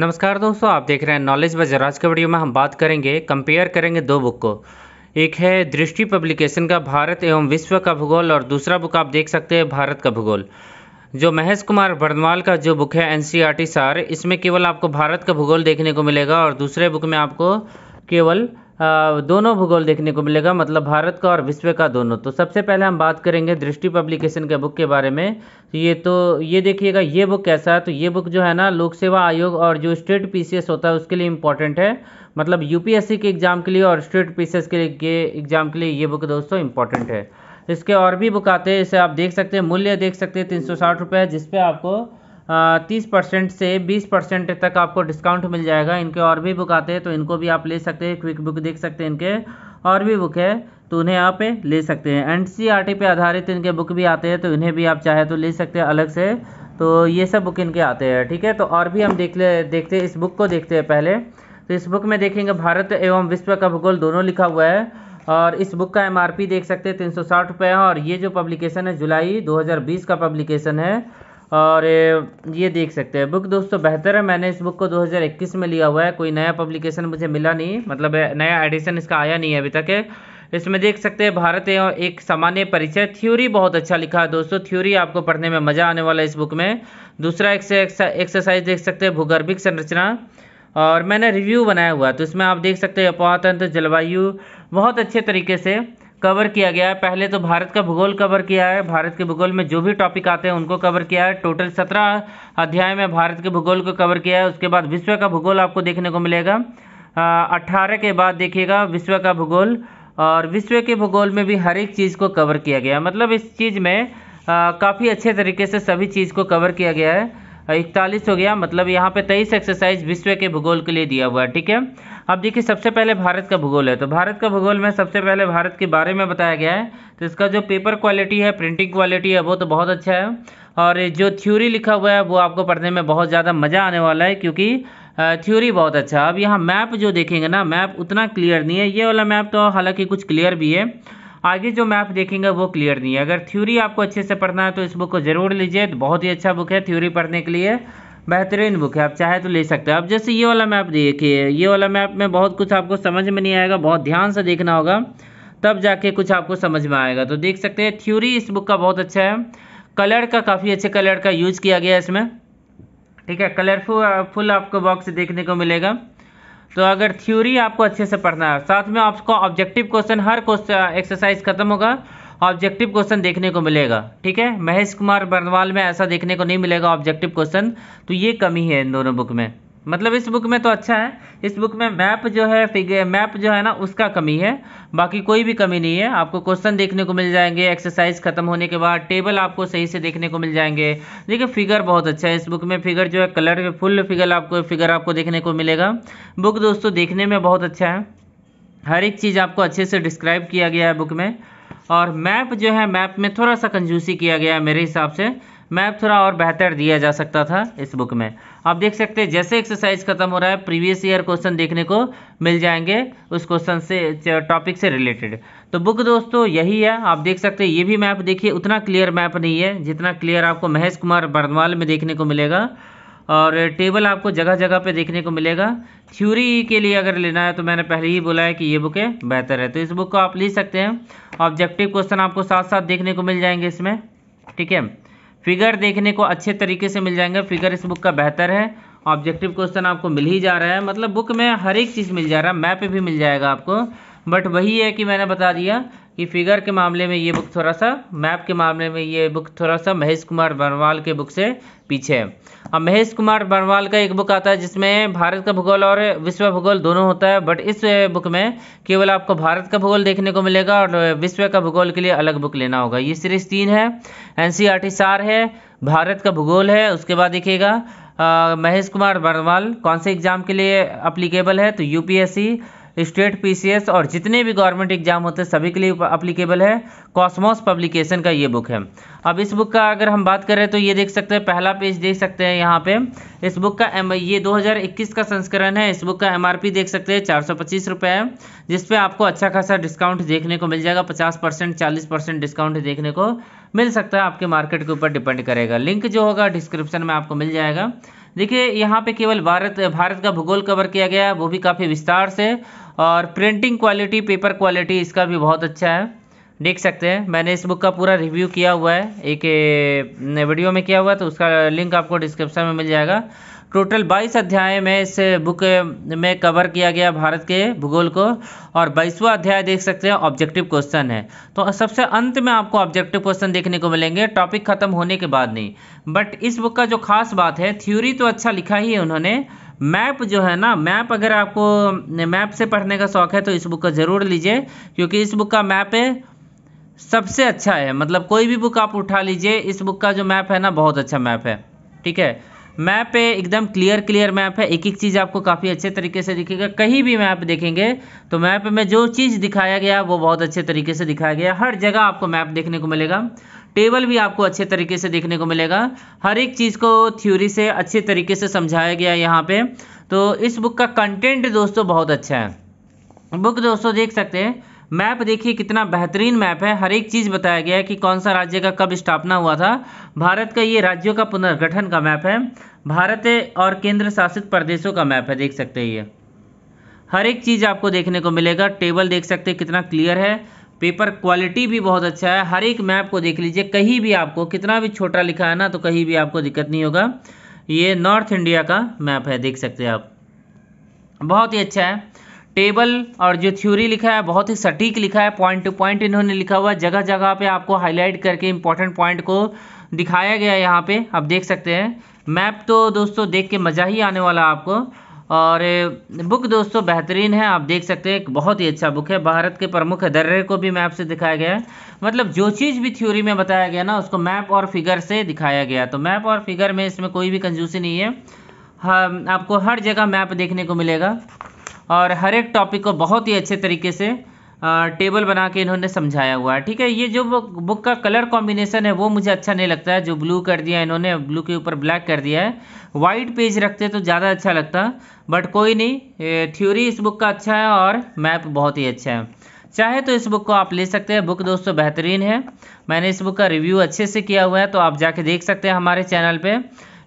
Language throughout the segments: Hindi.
नमस्कार दोस्तों आप देख रहे हैं नॉलेज बाजार आज के वीडियो में हम बात करेंगे कंपेयर करेंगे दो बुक को एक है दृष्टि पब्लिकेशन का भारत एवं विश्व का भूगोल और दूसरा बुक आप देख सकते हैं भारत का भूगोल जो महेश कुमार बर्नवाल का जो बुक है एन सी सार इसमें केवल आपको भारत का भूगोल देखने को मिलेगा और दूसरे बुक में आपको केवल दोनों भूगोल देखने को मिलेगा मतलब भारत का और विश्व का दोनों तो सबसे पहले हम बात करेंगे दृष्टि पब्लिकेशन के बुक के बारे में ये तो ये देखिएगा ये बुक कैसा है तो ये बुक जो है ना लोक सेवा आयोग और जो स्टेट पीसीएस होता है उसके लिए इम्पॉर्टेंट है मतलब यूपीएससी के एग्ज़ाम के लिए और स्टेट पी के लिए एग्ज़ाम के लिए ये बुक दोस्तों इम्पॉर्टेंट है इसके और भी बुक आते हैं इसे आप देख सकते हैं मूल्य देख सकते हैं तीन सौ साठ रुपये जिसपे आपको तीस परसेंट से बीस परसेंट तक आपको डिस्काउंट मिल जाएगा इनके और भी बुक आते हैं तो इनको भी आप ले सकते हैं क्विक बुक देख सकते हैं इनके और भी बुक है तो उन्हें आप ले सकते हैं एन सी आर टी पे आधारित इनके बुक भी आते हैं तो इन्हें भी आप चाहे तो ले सकते हैं अलग से तो ये सब बुक इनके आते हैं ठीक है तो और भी हम देख ले देखते इस बुक को देखते हैं पहले तो इस बुक में देखेंगे भारत एवं विश्व का भूगोल दोनों लिखा हुआ है और इस बुक का एमआरपी देख सकते हैं तीन सौ साठ रुपये है और ये जो पब्लिकेशन है जुलाई 2020 का पब्लिकेशन है और ये देख सकते हैं बुक दोस्तों बेहतर है मैंने इस बुक को 2021 में लिया हुआ है कोई नया पब्लिकेशन मुझे मिला नहीं मतलब नया एडिशन इसका आया नहीं है अभी तक इसमें देख सकते हैं भारत एक सामान्य परिचय थ्योरी बहुत अच्छा लिखा है दोस्तों थ्योरी आपको पढ़ने में मज़ा आने वाला है इस बुक में दूसरा एक्सरसाइज देख सकते हैं भूगर्भिक संरचना और मैंने रिव्यू बनाया हुआ तो इसमें आप देख सकते हैं अपातंत्र जलवायु बहुत अच्छे तरीके से कवर किया गया है पहले तो भारत का भूगोल कवर किया है भारत के भूगोल में जो भी टॉपिक आते हैं उनको कवर किया है टोटल सत्रह अध्याय में भारत के भूगोल को कवर किया है उसके बाद विश्व का भूगोल आपको देखने को मिलेगा अट्ठारह के बाद देखिएगा विश्व का भूगोल और विश्व के भूगोल में भी हर एक चीज़ को कवर किया गया मतलब इस चीज़ में काफ़ी अच्छे तरीके से सभी चीज़ को कवर किया गया है इकतालीस हो गया मतलब यहाँ पे तेईस एक्सरसाइज विश्व के भूगोल के लिए दिया हुआ है ठीक है अब देखिए सबसे पहले भारत का भूगोल है तो भारत का भूगोल में सबसे पहले भारत के बारे में बताया गया है तो इसका जो पेपर क्वालिटी है प्रिंटिंग क्वालिटी है वो तो बहुत अच्छा है और जो थ्योरी लिखा हुआ है वो आपको पढ़ने में बहुत ज़्यादा मज़ा आने वाला है क्योंकि थ्योरी बहुत अच्छा है अब यहाँ मैप जो देखेंगे ना मैप उतना क्लियर नहीं है ये वाला मैप तो हालांकि कुछ क्लियर भी है आगे जो मैप देखेंगे वो क्लियर नहीं है अगर थ्योरी आपको अच्छे से पढ़ना है तो इस बुक को जरूर लीजिए तो बहुत ही अच्छा बुक है थ्योरी पढ़ने के लिए बेहतरीन बुक है आप चाहे तो ले सकते हैं अब जैसे ये वाला मैप देखिए ये वाला मैप में बहुत कुछ आपको समझ में नहीं आएगा बहुत ध्यान से देखना होगा तब जाके कुछ आपको समझ में आएगा तो देख सकते हैं थ्योरी इस बुक का बहुत अच्छा है कलर का काफ़ी अच्छे कलर का यूज किया गया है इसमें ठीक है कलरफुल फुल आपको बॉक्स देखने को मिलेगा तो अगर थ्योरी आपको अच्छे से पढ़ना है साथ में आपको ऑब्जेक्टिव क्वेश्चन हर क्वेश्चन एक्सरसाइज खत्म होगा ऑब्जेक्टिव क्वेश्चन देखने को मिलेगा ठीक है महेश कुमार बर्नवाल में ऐसा देखने को नहीं मिलेगा ऑब्जेक्टिव क्वेश्चन तो ये कमी है इन दोनों बुक में मतलब इस बुक में तो अच्छा है इस बुक में मैप जो है फिगर मैप जो है ना उसका कमी है बाकी कोई भी कमी नहीं है आपको क्वेश्चन देखने को मिल जाएंगे एक्सरसाइज खत्म होने के बाद टेबल आपको सही से देखने को मिल जाएंगे देखिए फिगर बहुत अच्छा है इस बुक में फिगर जो है कलर फुल फिगर आपको फिगर आपको देखने को मिलेगा बुक दोस्तों देखने में बहुत अच्छा है हर एक चीज़ आपको अच्छे से डिस्क्राइब किया गया है बुक में और मैप जो है मैप में थोड़ा सा कंजूसी किया गया है मेरे हिसाब से मैप थोड़ा और बेहतर दिया जा सकता था इस बुक में आप देख सकते हैं जैसे एक्सरसाइज खत्म हो रहा है प्रीवियस ईयर क्वेश्चन देखने को मिल जाएंगे उस क्वेश्चन से टॉपिक से रिलेटेड तो बुक दोस्तों यही है आप देख सकते हैं ये भी मैप देखिए उतना क्लियर मैप नहीं है जितना क्लियर आपको महेश कुमार बर्नवाल में देखने को मिलेगा और टेबल आपको जगह जगह पे देखने को मिलेगा थ्योरी के लिए अगर लेना है तो मैंने पहले ही बोला है कि ये बुक है बेहतर है तो इस बुक को आप ले सकते हैं ऑब्जेक्टिव क्वेश्चन आपको साथ साथ देखने को मिल जाएंगे इसमें ठीक है फिगर देखने को अच्छे तरीके से मिल जाएंगे फिगर इस बुक का बेहतर है ऑब्जेक्टिव क्वेश्चन आपको मिल ही जा रहा है मतलब बुक में हर एक चीज़ मिल जा रहा है मैप भी मिल जाएगा आपको बट वही है कि मैंने बता दिया कि फिगर के मामले में ये बुक थोड़ा सा मैप के मामले में ये बुक थोड़ा सा महेश कुमार बरवाल के बुक से पीछे है अब महेश कुमार बरवाल का एक बुक आता है जिसमें भारत का भूगोल और विश्व भूगोल दोनों होता है बट इस बुक में केवल आपको भारत का भूगोल देखने को मिलेगा और विश्व का भूगोल के लिए अलग बुक लेना होगा ये सीरीज तीन है एन सार है भारत का भूगोल है उसके बाद देखिएगा महेश कुमार बरवाल कौन से एग्ज़ाम के लिए अप्लीकेबल है तो यू स्टेट पीसीएस और जितने भी गवर्नमेंट एग्जाम होते हैं सभी के लिए अप्लीकेबल है कॉस्मोस पब्लिकेशन का ये बुक है अब इस बुक का अगर हम बात करें तो ये देख सकते हैं पहला पेज देख सकते हैं यहाँ पे इस बुक का एम ये 2021 का संस्करण है इस बुक का एम देख सकते हैं चार सौ पच्चीस रुपये है जिसपे आपको अच्छा खासा डिस्काउंट देखने को मिल जाएगा पचास परसेंट चालीस परसेंट डिस्काउंट देखने को मिल सकता है आपके मार्केट के ऊपर डिपेंड करेगा लिंक जो होगा डिस्क्रिप्शन में आपको मिल जाएगा देखिए यहाँ पे केवल भारत भारत का भूगोल कवर किया गया है वो भी काफ़ी विस्तार से और प्रिंटिंग क्वालिटी पेपर क्वालिटी इसका भी बहुत अच्छा है देख सकते हैं मैंने इस बुक का पूरा रिव्यू किया हुआ है एक वीडियो में किया हुआ है तो उसका लिंक आपको डिस्क्रिप्शन में मिल जाएगा टोटल 22 अध्याय में इस बुक में कवर किया गया भारत के भूगोल को और बाईसवा अध्याय देख सकते हैं ऑब्जेक्टिव क्वेश्चन है तो सबसे अंत में आपको ऑब्जेक्टिव क्वेश्चन देखने को मिलेंगे टॉपिक खत्म होने के बाद नहीं बट इस बुक का जो खास बात है थ्योरी तो अच्छा लिखा ही है उन्होंने मैप जो है ना मैप अगर आपको मैप से पढ़ने का शौक़ है तो इस बुक का ज़रूर लीजिए क्योंकि इस बुक का मैप सबसे अच्छा है मतलब कोई भी बुक आप उठा लीजिए इस बुक का जो मैप है ना बहुत अच्छा मैप है ठीक है मैप एकदम क्लियर क्लियर मैप है एक एक चीज़ आपको काफ़ी अच्छे तरीके से दिखेगा कहीं भी मैप देखेंगे तो मैप में जो चीज़ दिखाया गया वो बहुत अच्छे तरीके से दिखाया गया हर जगह आपको मैप देखने को मिलेगा टेबल भी आपको अच्छे तरीके से देखने को मिलेगा हर एक चीज़ को थ्योरी से अच्छे तरीके से समझाया गया है यहाँ पे तो इस बुक का कंटेंट दोस्तों बहुत अच्छा है बुक दोस्तों देख सकते हैं मैप देखिए कितना बेहतरीन मैप है हर एक चीज़ बताया गया है कि कौन सा राज्य का कब स्थापना हुआ था भारत का ये राज्यों का पुनर्गठन का मैप है भारत और केंद्र शासित प्रदेशों का मैप है देख सकते हैं ये हर एक चीज़ आपको देखने को मिलेगा टेबल देख सकते हैं कितना क्लियर है पेपर क्वालिटी भी बहुत अच्छा है हर एक मैप को देख लीजिए कहीं भी आपको कितना भी छोटा लिखा है ना तो कहीं भी आपको दिक्कत नहीं होगा ये नॉर्थ इंडिया का मैप है देख सकते हैं आप बहुत ही अच्छा है टेबल और जो थ्योरी लिखा है बहुत ही सटीक लिखा है पॉइंट टू पॉइंट इन्होंने लिखा हुआ है जगह जगह पे आपको हाईलाइट करके इम्पोर्टेंट पॉइंट को दिखाया गया है यहाँ पे आप देख सकते हैं मैप तो दोस्तों देख के मज़ा ही आने वाला आपको और बुक दोस्तों बेहतरीन है आप देख सकते हैं बहुत ही अच्छा बुक है भारत के प्रमुख दर्रे को भी मैप से दिखाया गया है मतलब जो चीज़ भी थ्योरी में बताया गया ना उसको मैप और फिगर से दिखाया गया तो मैप और फिगर में इसमें कोई भी कंजूसी नहीं है आपको हर जगह मैप देखने को मिलेगा और हर एक टॉपिक को बहुत ही अच्छे तरीके से टेबल बना के इन्होंने समझाया हुआ है ठीक है ये जो बुक का कलर कॉम्बिनेशन है वो मुझे अच्छा नहीं लगता है जो ब्लू कर दिया इन्होंने ब्लू के ऊपर ब्लैक कर दिया है वाइट पेज रखते तो ज़्यादा अच्छा लगता बट कोई नहीं थ्योरी इस बुक का अच्छा है और मैप बहुत ही अच्छा है चाहे तो इस बुक को आप ले सकते हैं बुक दोस्तों बेहतरीन है मैंने इस बुक का रिव्यू अच्छे से किया हुआ है तो आप जाके देख सकते हैं हमारे चैनल पर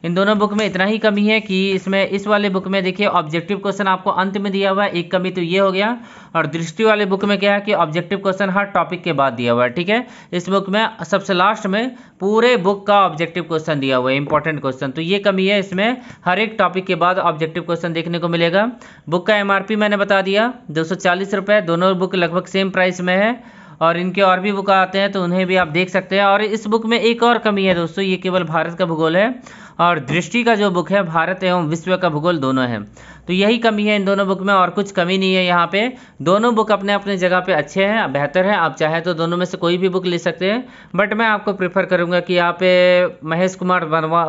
इन दोनों बुक में इतना ही कमी है कि इसमें इस वाले बुक में देखिए ऑब्जेक्टिव क्वेश्चन आपको अंत में दिया हुआ है एक कमी तो ये हो गया और दृष्टि वाले बुक में क्या है कि ऑब्जेक्टिव क्वेश्चन हर टॉपिक के बाद दिया हुआ है ठीक है इस बुक में सबसे लास्ट में पूरे बुक का ऑब्जेक्टिव क्वेश्चन दिया हुआ है इंपॉर्टेंट क्वेश्चन तो ये कमी है इसमें हर एक टॉपिक के बाद ऑब्जेक्टिव क्वेश्चन देखने को मिलेगा बुक का एम मैंने बता दिया दो दोनों बुक लगभग सेम प्राइस में है और इनके और भी बुक आते हैं तो उन्हें भी आप देख सकते हैं और इस बुक में एक और कमी है दोस्तों ये केवल भारत का भूगोल है और दृष्टि का जो बुक है भारत एवं विश्व का भूगोल दोनों है तो यही कमी है इन दोनों बुक में और कुछ कमी नहीं है यहाँ पे दोनों बुक अपने अपने जगह पे अच्छे हैं बेहतर है आप चाहे तो दोनों में से कोई भी बुक ले सकते हैं बट मैं आपको प्रेफर करूँगा कि आप महेश कुमार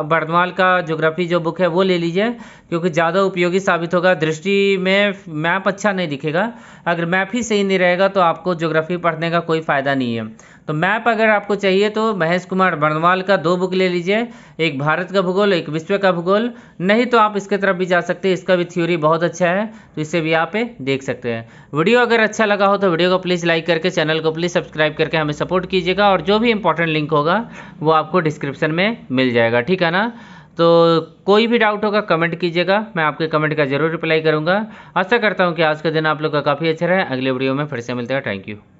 बर्नवाल का जोग्राफी जो बुक है वो ले लीजिए क्योंकि ज़्यादा उपयोगी साबित होगा दृष्टि में मैप अच्छा नहीं दिखेगा अगर मैप ही सही नहीं रहेगा तो आपको जोग्राफी पढ़ने का कोई फ़ायदा नहीं है तो मैप अगर आपको चाहिए तो महेश कुमार बर्नवाल का दो बुक ले लीजिए एक भारत का भूगोल एक विश्व का भूगोल नहीं तो आप इसके तरफ भी जा सकते हैं इसका भी थ्योरी भी बहुत अच्छा है तो इसे भी आप देख सकते हैं वीडियो अगर अच्छा लगा हो तो वीडियो को प्लीज़ लाइक करके चैनल को प्लीज़ सब्सक्राइब करके हमें सपोर्ट कीजिएगा और जो भी इंपॉर्टेंट लिंक होगा वो आपको डिस्क्रिप्शन में मिल जाएगा ठीक है ना तो कोई भी डाउट होगा कमेंट कीजिएगा मैं आपके कमेंट का जरूर रिप्लाई करूंगा आशा करता हूं कि आज का दिन आप लोग का काफ़ी अच्छा रहे अगले वीडियो में फिर से मिलते हैं थैंक यू